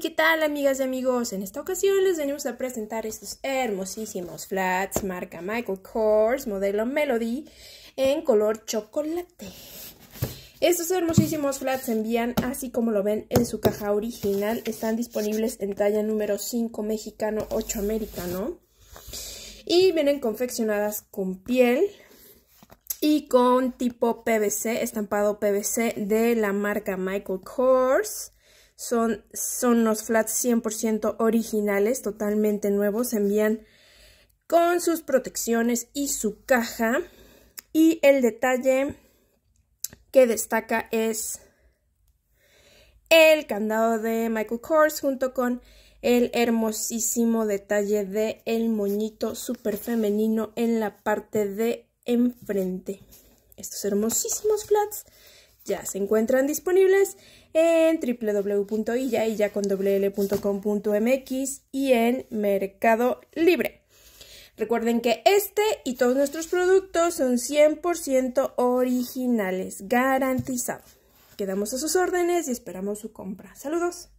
¿qué tal amigas y amigos? En esta ocasión les venimos a presentar estos hermosísimos flats marca Michael Kors, modelo Melody, en color chocolate. Estos hermosísimos flats se envían así como lo ven en su caja original. Están disponibles en talla número 5 mexicano, 8 americano. Y vienen confeccionadas con piel y con tipo PVC, estampado PVC de la marca Michael Kors son, son los flats 100% originales, totalmente nuevos, se envían con sus protecciones y su caja. Y el detalle que destaca es el candado de Michael Kors junto con el hermosísimo detalle de el moñito súper femenino en la parte de enfrente. Estos hermosísimos flats ya se encuentran disponibles en www.illailla.com.mx y en Mercado Libre. Recuerden que este y todos nuestros productos son 100% originales, garantizado. Quedamos a sus órdenes y esperamos su compra. Saludos.